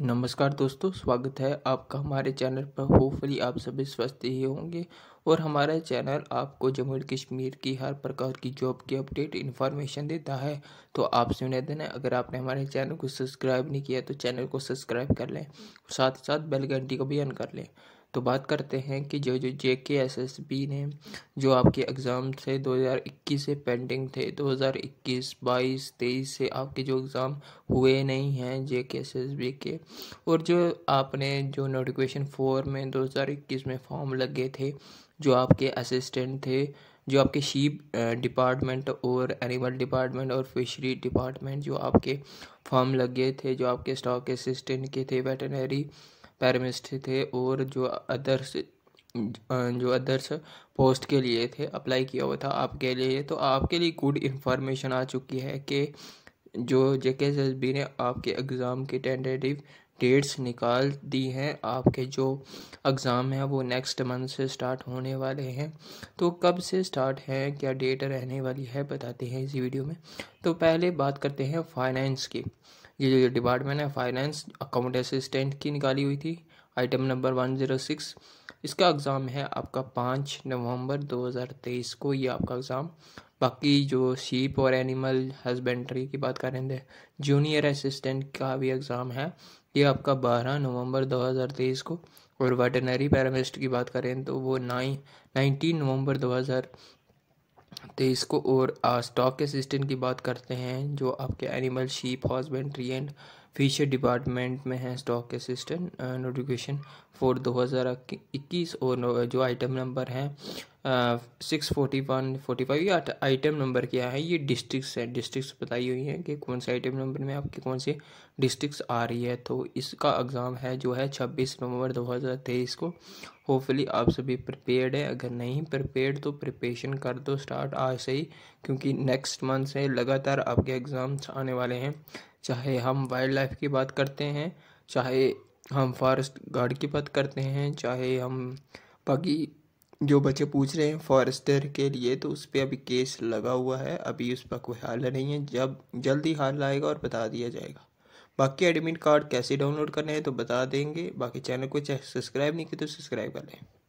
नमस्कार दोस्तों स्वागत है आपका हमारे चैनल पर होपफुली आप सभी स्वस्थ ही होंगे और हमारा चैनल आपको जम्मू एंड कश्मीर की हर प्रकार की जॉब की अपडेट इन्फॉर्मेशन देता है तो आपसे निवेदन है अगर आपने हमारे चैनल को सब्सक्राइब नहीं किया तो चैनल को सब्सक्राइब कर लें साथ ही साथ बेल घंटी को भी ऑन कर लें तो बात करते हैं कि जो जो जे के एस एस बी ने जो आपके एग्ज़ाम थे 2021 से पेंडिंग थे 2021 22 23 से आपके जो एग्ज़ाम हुए नहीं हैं जे के एस एस बी के और जो आपने जो नोटिफिकेशन फोर में 2021 में फॉर्म लगे थे जो आपके असिस्टेंट थे जो आपके शीप डिपार्टमेंट और एनिमल डिपार्टमेंट और फिशरी डिपार्टमेंट जो आपके फॉर्म लगे थे जो आपके स्टॉक असिस्टेंट के थे वेटनरी पैर में स्थित और जो अदर्स जो अदर्स पोस्ट के लिए थे अप्लाई किया हुआ था आपके लिए तो आपके लिए गुड इन्फॉर्मेशन आ चुकी है कि जो जे के एस एस बी ने आपके एग्ज़ाम की टेंटेटिव डेट्स निकाल दी हैं आपके जो एग्ज़ाम हैं वो नेक्स्ट मंथ से स्टार्ट होने वाले हैं तो कब से स्टार्ट हैं क्या डेट रहने वाली है बताते हैं इसी वीडियो में तो पहले बात करते हैं फाइनेंस की ये जो डिपार्टमेंट है फाइनेंस अकाउंट असिस्टेंट की निकाली हुई थी item number one zero six इसका एग्ज़ाम है आपका पाँच नवंबर तेईस को ये आपका एग्ज़ाम बाकी जो शीप और एनिमल हस्बेंड्री की बात करें थे जूनियर असिस्टेंट का भी एग्ज़ाम है ये आपका बारह नवंबर तेईस को और वेटनरी पैरामिस्ट की बात करें तो वो नाइन नाइनटीन नवंबर हज़ार तो इसको और स्टॉक असिस्टेंट की बात करते हैं जो आपके animal sheep husbandry and fisher department में है स्टॉक असिस्टेंट नोटिफिकेशन फॉर इक्कीस और uh, जो आइटम नंबर हैं six forty one forty five ये आइटम नंबर क्या है ये डिस्ट्रिक्स है डिस्ट्रिक्स बताई हुई है कि कौन से आइटम नंबर में आपके कौन से डिस्ट्रिक्स आ रही है तो इसका एग्ज़ाम है जो है छब्बीस नवंबर दो हज़ार तेईस को होपफुली आप सभी प्रिपेयर्ड है अगर नहीं प्रिपेयर्ड तो प्रिपेशन कर दो स्टार्ट आज से ही क्योंकि नेक्स्ट मंथ से लगातार आपके एग्ज़ाम्स आने वाले हैं चाहे हम वाइल्ड लाइफ की बात करते हैं चाहे हम फॉरेस्ट गार्ड की बात करते हैं चाहे हम बाकी जो बच्चे पूछ रहे हैं फॉरेस्टर के लिए तो उस पर अभी केस लगा हुआ है अभी उस पर कोई हाल नहीं है जब जल्दी हाल आएगा और बता दिया जाएगा बाकी एडमिट कार्ड कैसे डाउनलोड करने हैं तो बता देंगे बाकी चैनल को सब्सक्राइब नहीं किया तो सब्सक्राइब कर लें